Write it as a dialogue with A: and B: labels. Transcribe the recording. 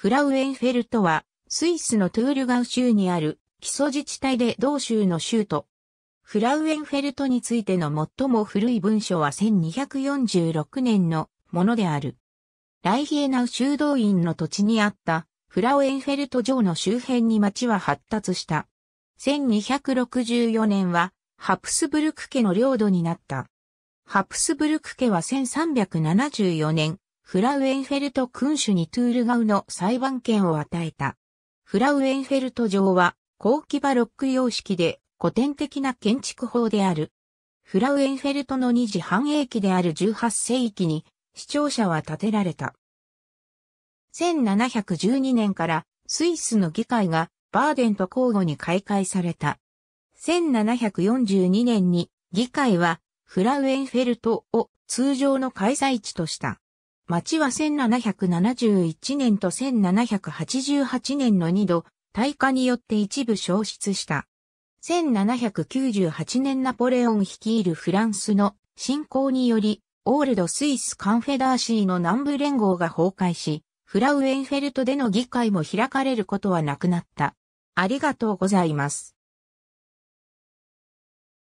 A: フラウエ
B: ンフェルトは、スイスのトゥールガウ州にある、基礎自治体で同州の州都。フラウエンフェルトについての最も古い文書は1246年のものである。ライヒエナウ修道院の土地にあったフラウエンフェルト城の周辺に町は発達した。1264年はハプスブルク家の領土になった。ハプスブルク家は1374年、フラウエンフェルト君主にトゥールガウの裁判権を与えた。フラウエンフェルト城は、高木バロック様式で古典的な建築法である。フラウエンフェルトの二次繁栄期である18世紀に、視聴者は建てられた。1712年からスイスの議会がバーデンと交互に開会された。1742年に議会はフラウエンフェルトを通常の開催地とした。町は1771年と1788年の2度、大火によって一部消失した。1798年ナポレオン率いるフランスの侵攻により、オールドスイスカンフェダーシーの南部連合が崩壊し、フラウエンフェルトでの議会も開かれることはなくなった。ありがとうございます。